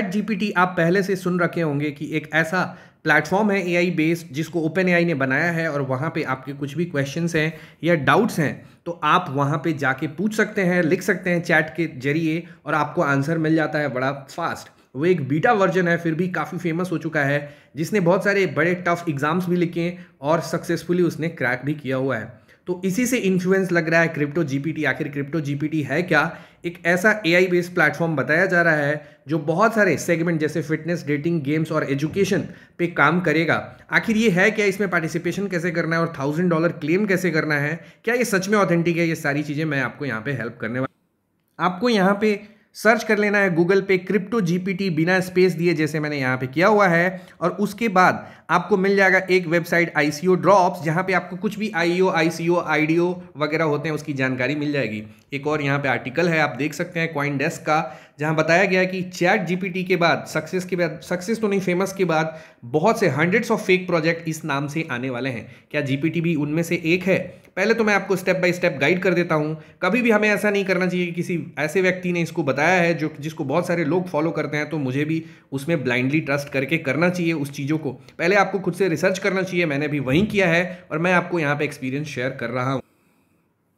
chat GPT आप पहले से सुन रखे होंगे कि एक ऐसा प्लेटफॉर्म है एआई बेस्ड जिसको ओपन एआई ने बनाया है और वहाँ पे आपके कुछ भी क्वेश्चंस हैं या डाउट्स हैं तो आप वहाँ पे जाके पूछ सकते हैं लिख सकते हैं चैट के जरिए और आपको आंसर मिल जाता है बड़ा फास्ट वो एक बीटा वर्जन है फिर भी काफ़ी फेमस हो चुका है जिसने बहुत सारे बड़े टफ एग्ज़ाम्स भी लिखे और सक्सेसफुली उसने क्रैक भी किया हुआ है तो इसी से इन्फ्लुएंस लग रहा है क्रिप्टो जीपीटी आखिर क्रिप्टो जीपीटी है क्या एक ऐसा एआई बेस्ड प्लेटफॉर्म बताया जा रहा है जो बहुत सारे सेगमेंट जैसे फिटनेस डेटिंग गेम्स और एजुकेशन पे काम करेगा आखिर ये है क्या इसमें पार्टिसिपेशन कैसे करना है और थाउजेंड डॉलर क्लेम कैसे करना है क्या ये सच में ऑथेंटिक है ये सारी चीज़ें मैं आपको यहाँ पे हेल्प करने वाला आपको यहाँ पे सर्च कर लेना है गूगल पे क्रिप्टो जीपीटी बिना स्पेस दिए जैसे मैंने यहाँ पे किया हुआ है और उसके बाद आपको मिल जाएगा एक वेबसाइट आईसीओ ड्रॉप्स जहाँ पे आपको कुछ भी आईओ आईसीओ आईडीओ वगैरह होते हैं उसकी जानकारी मिल जाएगी एक और यहाँ पे आर्टिकल है आप देख सकते हैं क्वाइन डेस्क का जहां बताया गया कि चैट जीपीटी के बाद सक्सेस के बाद सक्सेस तो नहीं फेमस के बाद बहुत से हंड्रेड्स ऑफ फेक प्रोजेक्ट इस नाम से आने वाले हैं क्या जीपीटी भी उनमें से एक है पहले तो मैं आपको स्टेप बाय स्टेप गाइड कर देता हूं कभी भी हमें ऐसा नहीं करना चाहिए कि किसी ऐसे व्यक्ति ने इसको बताया है जो जिसको बहुत सारे लोग फॉलो करते हैं तो मुझे भी उसमें ब्लाइंडली ट्रस्ट करके करना चाहिए उस चीज़ों को पहले आपको खुद से रिसर्च करना चाहिए मैंने भी वहीं किया है और मैं आपको यहाँ पर एक्सपीरियंस शेयर कर रहा हूँ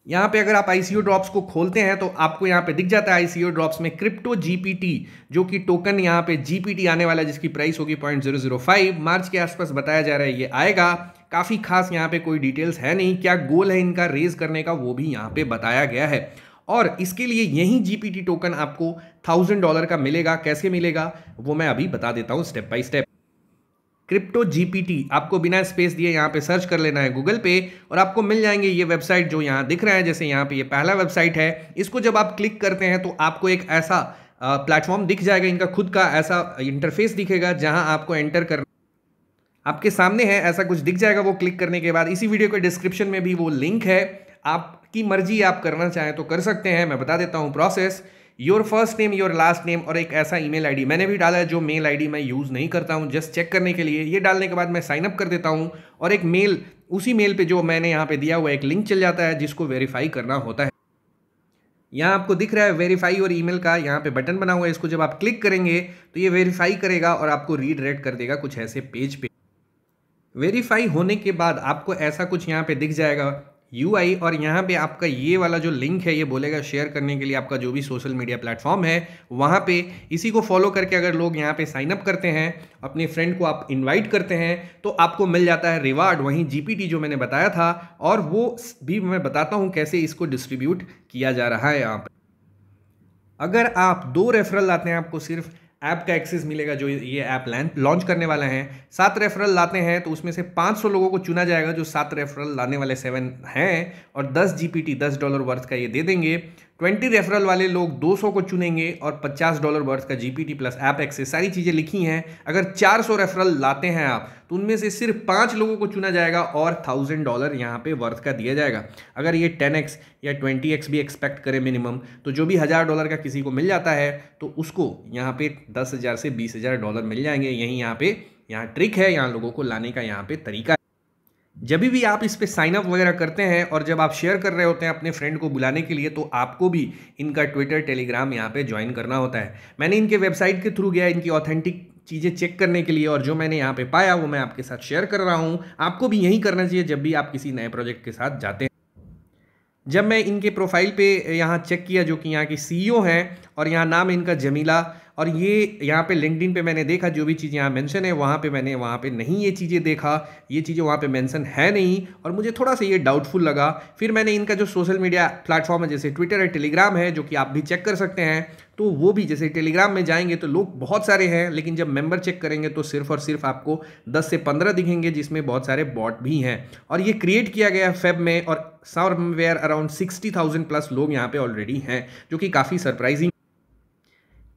यहाँ पे अगर आप आईसीओ ड्रॉप्स को खोलते हैं तो आपको यहाँ पे दिख जाता है आईसीओ ड्रॉप्स में क्रिप्टो जीपीटी जो कि टोकन यहाँ पे जीपीटी आने वाला है जिसकी प्राइस होगी पॉइंट जीरो जीरो फाइव मार्च के आसपास बताया जा रहा है ये आएगा काफ़ी खास यहाँ पे कोई डिटेल्स है नहीं क्या गोल है इनका रेज करने का वो भी यहाँ पे बताया गया है और इसके लिए यही जीपीटी टोकन आपको थाउजेंड डॉलर का मिलेगा कैसे मिलेगा वो मैं अभी बता देता हूँ step by step crypto GPT आपको बिना स्पेस दिए यहाँ पे सर्च कर लेना है गूगल पे और आपको मिल जाएंगे ये वेबसाइट जो यहाँ दिख रहा है जैसे यहाँ पे ये पहला वेबसाइट है इसको जब आप क्लिक करते हैं तो आपको एक ऐसा प्लेटफॉर्म दिख जाएगा इनका खुद का ऐसा इंटरफेस दिखेगा जहाँ आपको एंटर कर आपके सामने है ऐसा कुछ दिख जाएगा वो क्लिक करने के बाद इसी वीडियो के डिस्क्रिप्शन में भी वो लिंक है आपकी मर्जी आप करना चाहें तो कर सकते हैं मैं बता देता हूँ process your first name your last name और एक ऐसा ईमेल आईडी मैंने भी डाला है जो मेल आईडी मैं यूज़ नहीं करता हूँ जस्ट चेक करने के लिए ये डालने के बाद मैं साइनअप कर देता हूँ और एक मेल उसी मेल पे जो मैंने यहाँ पे दिया हुआ एक लिंक चल जाता है जिसको वेरीफाई करना होता है यहाँ आपको दिख रहा है वेरीफाई और ईमेल का यहाँ पे बटन बना हुआ है इसको जब आप क्लिक करेंगे तो ये वेरीफाई करेगा और आपको रीडायरेक्ट कर देगा कुछ ऐसे पेज पे वेरीफाई होने के बाद आपको ऐसा कुछ यहाँ पे दिख जाएगा यू आई और यहाँ पे आपका ये वाला जो लिंक है ये बोलेगा शेयर करने के लिए आपका जो भी सोशल मीडिया प्लेटफॉर्म है वहाँ पे इसी को फॉलो करके अगर लोग यहाँ पे साइनअप करते हैं अपने फ्रेंड को आप इनवाइट करते हैं तो आपको मिल जाता है रिवार्ड वहीं जीपीटी जो मैंने बताया था और वो भी मैं बताता हूँ कैसे इसको डिस्ट्रीब्यूट किया जा रहा है यहाँ पर अगर आप दो रेफरल लाते हैं आपको सिर्फ ऐप का एक्सेस मिलेगा जो ये ऐप लॉन्च करने वाला है सात रेफरल लाते हैं तो उसमें से 500 लोगों को चुना जाएगा जो सात रेफरल लाने वाले सेवन हैं और 10 जीपीटी 10 डॉलर वर्थ का ये दे देंगे ट्वेंटी रेफरल वाले लोग 200 को चुनेंगे और 50 डॉलर वर्थ का जीपीटी प्लस ऐप एक्सेस सारी चीज़ें लिखी हैं अगर 400 रेफरल लाते हैं आप तो उनमें से सिर्फ पाँच लोगों को चुना जाएगा और थाउजेंड डॉलर यहाँ पे वर्थ का दिया जाएगा अगर ये टेन एक्स या ट्वेंटी एक्स भी एक्सपेक्ट करें मिनिमम तो जो भी हज़ार डॉलर का किसी को मिल जाता है तो उसको यहाँ पे दस हज़ार से बीस हज़ार डॉलर मिल जाएंगे यहीं यहाँ पे यहाँ ट्रिक है यहाँ लोगों को लाने का यहाँ पर तरीका जब भी आप इस पर साइनअप वगैरह करते हैं और जब आप शेयर कर रहे होते हैं अपने फ्रेंड को बुलाने के लिए तो आपको भी इनका ट्विटर टेलीग्राम यहाँ पे ज्वाइन करना होता है मैंने इनके वेबसाइट के थ्रू गया इनकी ऑथेंटिक चीज़ें चेक करने के लिए और जो मैंने यहाँ पे पाया वो मैं आपके साथ शेयर कर रहा हूँ आपको भी यही करना चाहिए जब भी आप किसी नए प्रोजेक्ट के साथ जाते हैं जब मैं इनके प्रोफाइल पे यहाँ चेक किया जो कि यहाँ के सीईओ e हैं और यहाँ नाम इनका जमीला और ये यहाँ पे लिंकड पे मैंने देखा जो भी चीज़ यहाँ मेंशन है वहाँ पे मैंने वहाँ पे नहीं ये चीज़ें देखा ये चीज़ें वहाँ पे मेंशन है नहीं और मुझे थोड़ा सा ये डाउटफुल लगा फिर मैंने इनका जो सोशल मीडिया प्लेटफॉर्म है जैसे ट्विटर है टेलीग्राम है जो कि आप भी चेक कर सकते हैं तो वो भी जैसे टेलीग्राम में जाएंगे तो लोग बहुत सारे हैं लेकिन जब मेंबर चेक करेंगे तो सिर्फ और सिर्फ आपको 10 से 15 दिखेंगे जिसमें बहुत सारे बॉट भी हैं और ये क्रिएट किया गया है फेब में और समवेयर अराउंड 60,000 प्लस लोग यहाँ पे ऑलरेडी हैं जो कि काफ़ी सरप्राइजिंग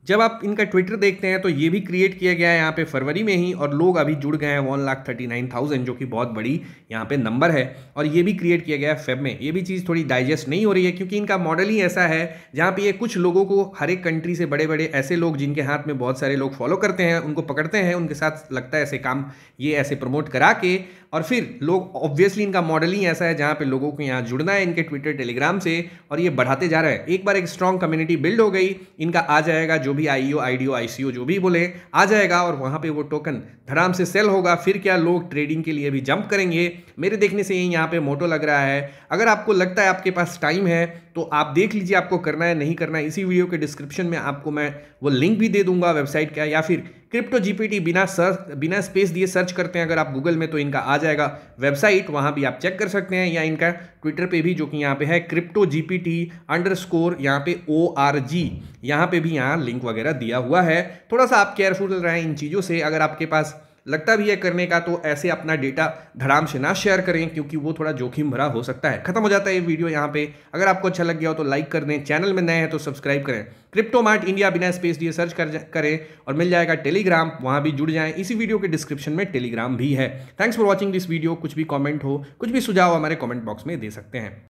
जब आप इनका ट्विटर देखते हैं तो ये भी क्रिएट किया गया है यहाँ पे फरवरी में ही और लोग अभी जुड़ गए हैं one lakh thirty nine thousand जो कि बहुत बड़ी यहाँ पे नंबर है और ये भी क्रिएट किया गया है फेब में ये भी चीज़ थोड़ी डाइजेस्ट नहीं हो रही है क्योंकि इनका मॉडल ही ऐसा है जहाँ पे ये कुछ लोगों को हर एक कंट्री से बड़े बड़े ऐसे लोग जिनके हाथ में बहुत सारे लोग फॉलो करते हैं उनको पकड़ते हैं उनके साथ लगता है ऐसे काम ये ऐसे प्रमोट करा के और फिर लोग ऑब्वियसली इनका मॉडल ही ऐसा है जहाँ पे लोगों को यहाँ जुड़ना है इनके ट्विटर टेलीग्राम से और ये बढ़ाते जा रहे हैं एक बार एक स्ट्रॉन्ग कम्युनिटी बिल्ड हो गई इनका आ जाएगा जो भी आई ओ आई डी ओ आई सी ओ जो भी बोले आ जाएगा और वहाँ पे वो टोकन धराम से सेल होगा फिर क्या लोग ट्रेडिंग के लिए भी जंप करेंगे मेरे देखने से यही यहाँ पर मोटो लग रहा है अगर आपको लगता है आपके पास टाइम है तो आप देख लीजिए आपको करना है नहीं करना है इसी वीडियो के डिस्क्रिप्शन में आपको मैं वो लिंक भी दे दूंगा वेबसाइट का या फिर क्रिप्टो जीपीटी बिना सर्च बिना स्पेस दिए सर्च करते हैं अगर आप गूगल में तो इनका आ जाएगा वेबसाइट वहाँ भी आप चेक कर सकते हैं या इनका ट्विटर पे भी जो कि यहाँ पे है क्रिप्टो जीपीटी स्कोर यहाँ पे ओ आर जी यहाँ पे भी यहाँ लिंक वगैरह दिया हुआ है थोड़ा सा आप केयरफुल रहें इन चीज़ों से अगर आपके पास लगता भी है करने का तो ऐसे अपना डेटा धड़ाम से ना शेयर करें क्योंकि वो थोड़ा जोखिम भरा हो सकता है खत्म हो जाता है ये वीडियो यहाँ पे अगर आपको अच्छा लग गया हो तो लाइक कर दें चैनल में नए हैं तो सब्सक्राइब करें क्रिप्टो मार्ट इंडिया बिना स्पेस दिए सर्च कर करें और मिल जाएगा टेलीग्राम वहाँ भी जुड़ जाएँ इसी वीडियो के डिस्क्रिप्शन में टेलीग्राम भी है thanks for watching this video कुछ भी कॉमेंट हो कुछ भी सुझाव हमारे कॉमेंट बॉक्स में दे सकते हैं